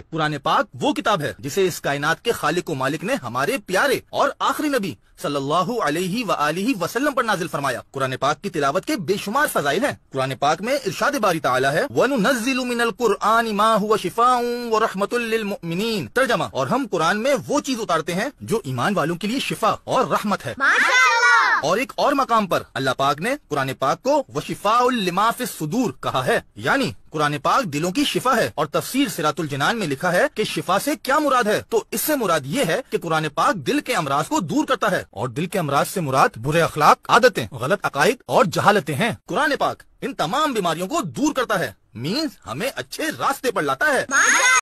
सकते पुराने पाक वो किताब है जिसे इस कायनात के खालिक व मालिक ने हमारे प्यारे और आखिरी नबी सल्लल्लाहु अलैहि वआलिहि वसल्लम पर नाजिल फरमाया कुरान पाक की तिलावत के बेशुमार फजाइल हैं कुरान पाक में इरशाद बारी ताला है मुमिनीन तर्जुमा और हम कुरान में वो चीज उतारते हैं जो ईमान वालों के लिए शिफा और रहमत है और एक और मकाम पर अल्लाह पाक ने कुरान पाक को वशिफाफ सुदूर कहा है यानी कुरान पाक दिलों की शिफा है और तफसीर सिरातुल जनान में लिखा है कि शिफा से क्या मुराद है तो इससे मुराद ये है कि कुरान पाक दिल के अमराज को दूर करता है और दिल के अमराज से मुराद बुरे अखलाक आदतें गलत अकायद और जहालतें हैं कुरान पाक इन तमाम बीमारियों को दूर करता है मीन्स हमें अच्छे रास्ते पर लाता है